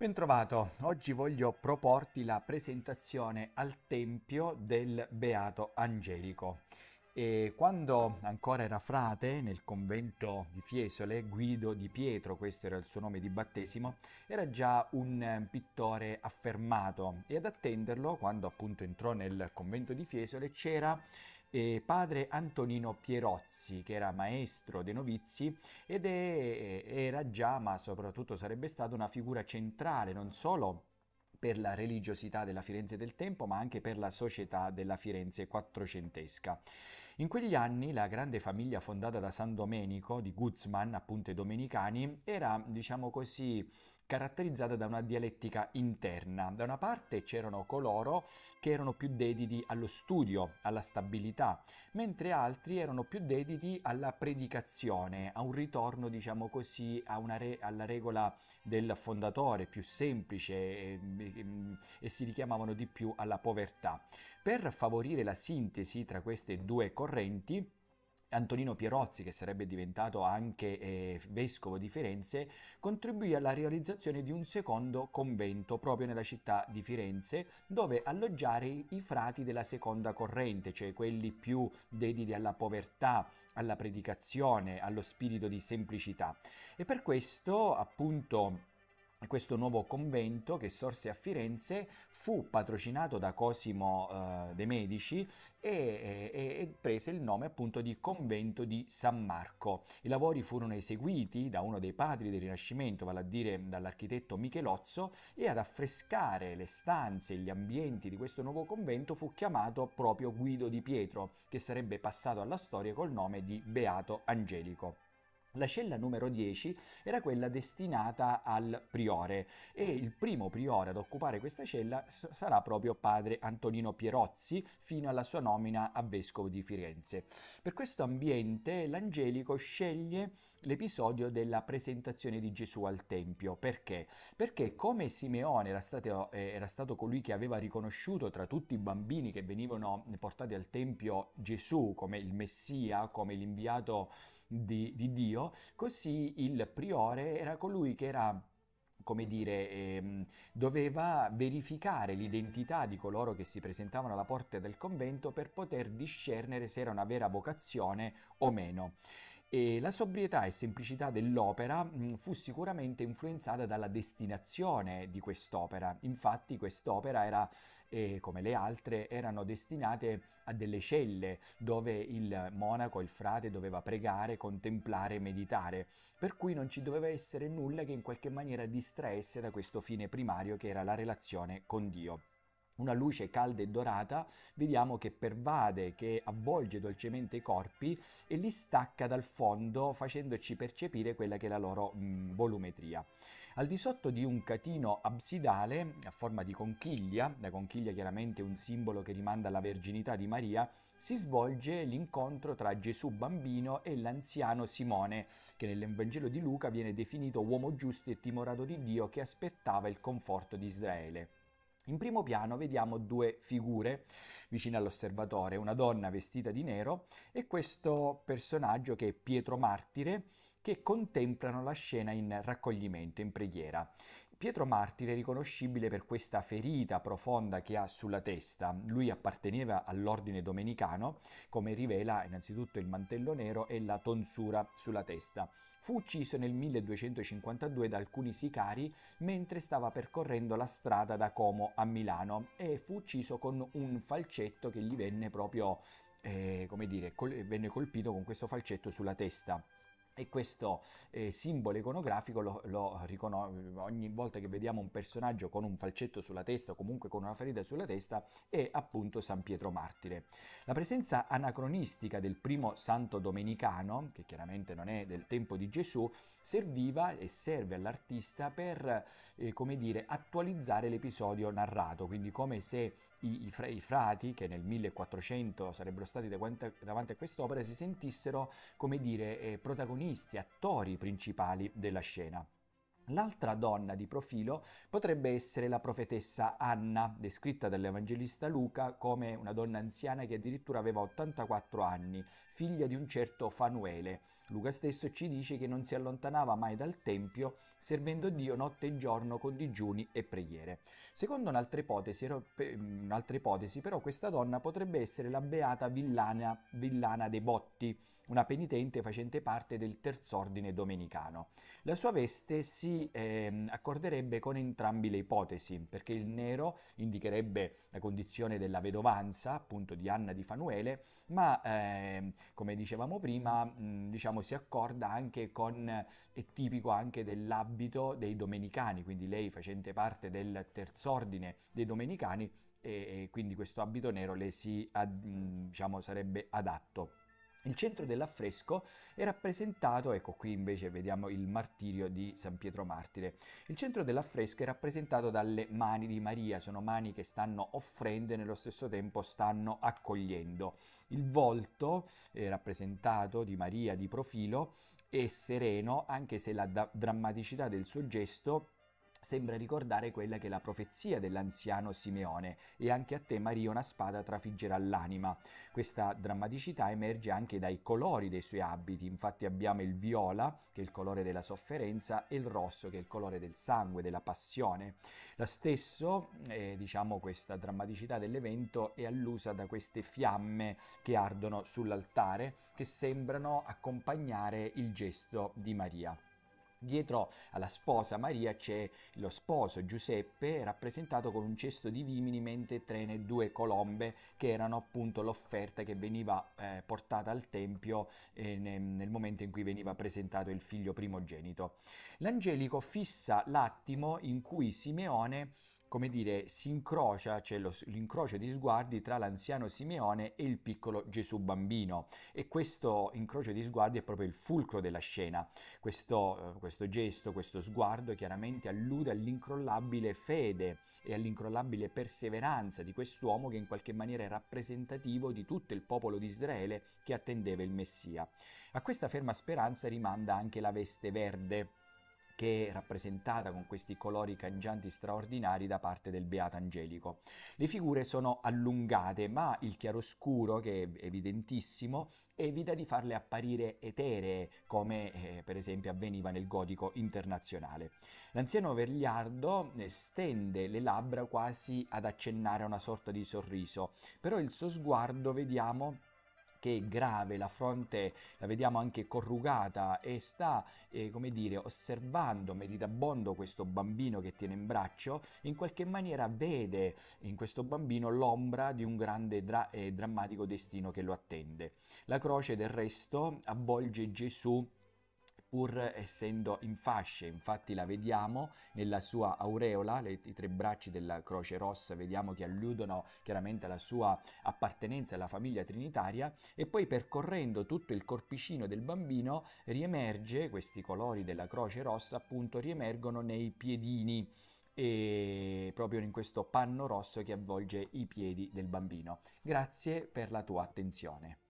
Bentrovato, oggi voglio proporti la presentazione al Tempio del Beato Angelico. E quando ancora era frate nel convento di Fiesole, Guido di Pietro, questo era il suo nome di battesimo, era già un eh, pittore affermato e ad attenderlo, quando appunto entrò nel convento di Fiesole, c'era eh, padre Antonino Pierozzi, che era maestro dei novizi ed è, era già, ma soprattutto sarebbe stata una figura centrale non solo per la religiosità della Firenze del tempo, ma anche per la società della Firenze quattrocentesca. In quegli anni la grande famiglia fondata da San Domenico di Guzman, appunto i domenicani, era, diciamo così, caratterizzata da una dialettica interna. Da una parte c'erano coloro che erano più dediti allo studio, alla stabilità, mentre altri erano più dediti alla predicazione, a un ritorno, diciamo così, re- alla regola del fondatore, più semplice e, e, e si richiamavano di più alla povertà. Per favorire la sintesi tra queste due correnti, Antonino Pierozzi, che sarebbe diventato anche eh, vescovo di Firenze, contribuì alla realizzazione di un secondo convento proprio nella città di Firenze, dove alloggiare i frati della seconda corrente, cioè quelli più dediti alla povertà, alla predicazione, allo spirito di semplicità. E per questo, appunto, questo nuovo convento che sorse a Firenze fu patrocinato da Cosimo eh, de' Medici e, e, e, prese il nome appunto di Convento di San Marco. I lavori furono eseguiti da uno dei padri del Rinascimento, vale a dire dall'architetto Michelozzo, e ad affrescare le stanze e gli ambienti di questo nuovo convento fu chiamato proprio Guido di Pietro, che sarebbe passato alla storia col nome di Beato Angelico. La cella numero 10 era quella destinata al priore e il primo priore ad occupare questa cella sarà proprio padre Antonino Pierozzi fino alla sua nomina a vescovo di Firenze. Per questo ambiente l'angelico sceglie l'episodio della presentazione di Gesù al Tempio. Perché? Perché come Simeone era stato, eh, era stato colui che aveva riconosciuto tra tutti i bambini che venivano portati al Tempio Gesù come il Messia, come l'inviato di, di Dio, così il priore era colui che era come dire, ehm, doveva verificare l'identità di coloro che si presentavano alla porta del convento per poter discernere se era una vera vocazione o meno. E la sobrietà e semplicità dell'opera mm, fu sicuramente influenzata dalla destinazione di quest'opera. Infatti quest'opera era, eh, come le altre, erano destinate a delle celle dove il monaco, il frate, doveva pregare, contemplare, meditare, per cui non ci doveva essere nulla che in qualche maniera distraesse da questo fine primario che era la relazione con Dio una luce calda e dorata, vediamo che pervade, che avvolge dolcemente i corpi e li stacca dal fondo facendoci percepire quella che è la loro mh, mm, volumetria. Al di sotto di un catino absidale a forma di conchiglia, la conchiglia chiaramente è un simbolo che rimanda alla verginità di Maria, si svolge l'incontro tra Gesù bambino e l'anziano Simone, che nell'Evangelo di Luca viene definito uomo giusto e timorato di Dio che aspettava il conforto di Israele. In primo piano vediamo due figure vicine all'osservatore, una donna vestita di nero e questo personaggio che è Pietro Martire che contemplano la scena in raccoglimento, in preghiera. Pietro Martire è riconoscibile per questa ferita profonda che ha sulla testa. Lui apparteneva all'ordine domenicano, come rivela innanzitutto il mantello nero e la tonsura sulla testa. Fu ucciso nel 1252 da alcuni sicari mentre stava percorrendo la strada da Como a Milano e fu ucciso con un falcetto che gli venne proprio, eh, come dire, col- venne colpito con questo falcetto sulla testa e questo eh, simbolo iconografico lo, lo riconosco ogni volta che vediamo un personaggio con un falcetto sulla testa o comunque con una ferita sulla testa è appunto San Pietro Martire. La presenza anacronistica del primo santo domenicano, che chiaramente non è del tempo di Gesù, serviva e serve all'artista per, eh, come dire, attualizzare l'episodio narrato, quindi come se i, i, i, frati, che nel 1400 sarebbero stati davanti, davanti a quest'opera, si sentissero, come dire, eh, protagonisti, attori principali della scena. L'altra donna di profilo potrebbe essere la profetessa Anna, descritta dall'Evangelista Luca come una donna anziana che addirittura aveva 84 anni, figlia di un certo Fanuele. Luca stesso ci dice che non si allontanava mai dal Tempio, servendo Dio notte e giorno con digiuni e preghiere. Secondo un'altra ipotesi, un'altra ipotesi però, questa donna potrebbe essere la beata villana, villana dei Botti, una penitente facente parte del terzo ordine domenicano. La sua veste si eh, accorderebbe con entrambi le ipotesi, perché il nero indicherebbe la condizione della vedovanza, appunto di Anna di Fanuele, ma eh, come dicevamo prima, mh, diciamo si accorda anche con, è tipico anche dell'abito dei domenicani, quindi lei facente parte del terzo ordine dei domenicani e, quindi questo abito nero le si, diciamo, sarebbe adatto. Il centro dell'affresco è rappresentato, ecco qui invece vediamo il martirio di San Pietro Martire, il centro dell'affresco è rappresentato dalle mani di Maria, sono mani che stanno offrendo e nello stesso tempo stanno accogliendo. Il volto eh, rappresentato di Maria di profilo è sereno anche se la da- drammaticità del suo gesto sembra ricordare quella che è la profezia dell'anziano Simeone e anche a te Maria una spada trafiggerà l'anima. Questa drammaticità emerge anche dai colori dei suoi abiti, infatti abbiamo il viola che è il colore della sofferenza e il rosso che è il colore del sangue, della passione. Lo stesso, eh, diciamo, questa drammaticità dell'evento è allusa da queste fiamme che ardono sull'altare che sembrano accompagnare il gesto di Maria. Dietro alla sposa Maria c'è lo sposo Giuseppe, rappresentato con un cesto di vimini mentre trene due colombe che erano appunto l'offerta che veniva eh, portata al tempio eh, nel momento in cui veniva presentato il figlio primogenito. L'angelico fissa l'attimo in cui Simeone come dire, si incrocia, c'è cioè l'incrocio di sguardi tra l'anziano Simeone e il piccolo Gesù bambino e questo incrocio di sguardi è proprio il fulcro della scena. Questo, eh, questo gesto, questo sguardo chiaramente allude all'incrollabile fede e all'incrollabile perseveranza di quest'uomo che in qualche maniera è rappresentativo di tutto il popolo di Israele che attendeva il Messia. A questa ferma speranza rimanda anche la veste verde che è rappresentata con questi colori cangianti straordinari da parte del Beato Angelico. Le figure sono allungate, ma il chiaroscuro, che è evidentissimo, evita di farle apparire eteree, come eh, per esempio avveniva nel gotico internazionale. L'anziano Vergliardo stende le labbra quasi ad accennare a una sorta di sorriso, però il suo sguardo, vediamo, che è grave, la fronte la vediamo anche corrugata e sta, eh, come dire, osservando meditabondo questo bambino che tiene in braccio, in qualche maniera vede in questo bambino l'ombra di un grande dra- e eh, drammatico destino che lo attende. La croce del resto avvolge Gesù pur essendo in fasce, infatti la vediamo nella sua aureola, le, i tre bracci della Croce Rossa vediamo che alludono chiaramente alla sua appartenenza alla famiglia trinitaria e poi percorrendo tutto il corpicino del bambino riemerge, questi colori della Croce Rossa appunto riemergono nei piedini e proprio in questo panno rosso che avvolge i piedi del bambino. Grazie per la tua attenzione.